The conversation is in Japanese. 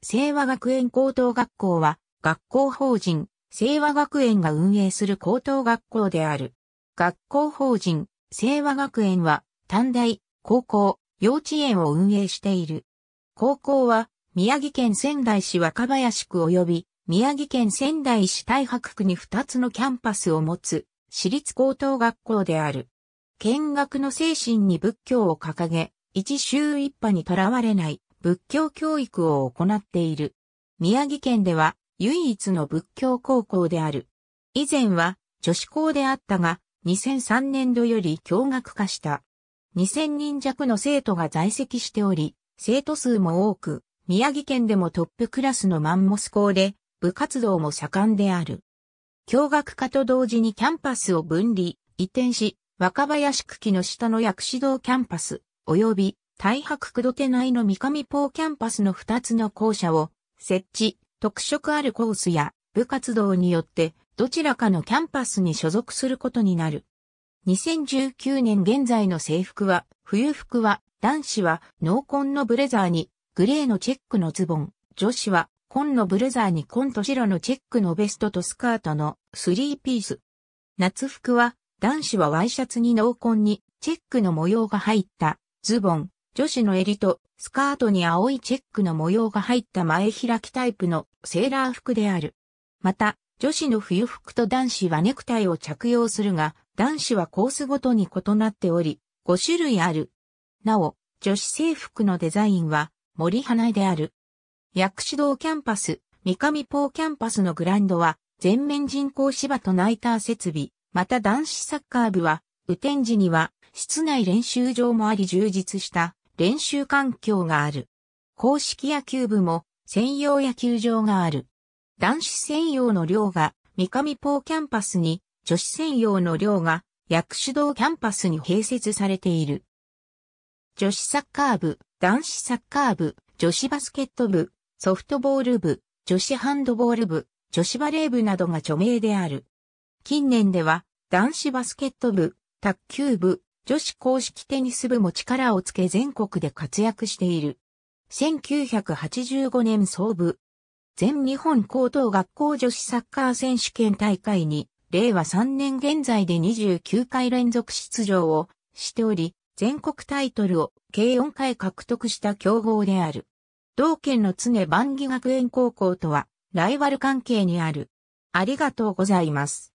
清和学園高等学校は、学校法人、清和学園が運営する高等学校である。学校法人、清和学園は、短大、高校、幼稚園を運営している。高校は、宮城県仙台市若林区及び、宮城県仙台市大白区に2つのキャンパスを持つ、私立高等学校である。見学の精神に仏教を掲げ、一周一派にとらわれない、仏教教育を行っている。宮城県では唯一の仏教高校である。以前は女子校であったが、2003年度より教学化した。2000人弱の生徒が在籍しており、生徒数も多く、宮城県でもトップクラスのマンモス校で、部活動も盛んである。教学化と同時にキャンパスを分離、移転し、若林区木の下の薬師堂キャンパス、及び大白どてな内の三上ポーキャンパスの2つの校舎を設置、特色あるコースや部活動によってどちらかのキャンパスに所属することになる。2019年現在の制服は、冬服は、男子は濃紺のブレザーにグレーのチェックのズボン、女子は紺のブレザーに紺と白のチェックのベストとスカートのスリーピース。夏服は男子はワイシャツに濃紺にチェックの模様が入ったズボン、女子の襟とスカートに青いチェックの模様が入った前開きタイプのセーラー服である。また、女子の冬服と男子はネクタイを着用するが、男子はコースごとに異なっており、5種類ある。なお、女子制服のデザインは森花である。薬師堂キャンパス、三上ポーキャンパスのグランドは全面人工芝とナイター設備、また男子サッカー部は、雨天時には室内練習場もあり充実した練習環境がある。公式野球部も専用野球場がある。男子専用の寮が三上ポーキャンパスに、女子専用の寮が薬種堂キャンパスに併設されている。女子サッカー部、男子サッカー部、女子バスケット部、ソフトボール部、女子ハンドボール部、女子バレー部などが著名である。近年では、男子バスケット部、卓球部、女子公式テニス部も力をつけ全国で活躍している。1985年創部。全日本高等学校女子サッカー選手権大会に、令和3年現在で29回連続出場をしており、全国タイトルを計4回獲得した強豪である。同県の常万義学園高校とは、ライバル関係にある。ありがとうございます。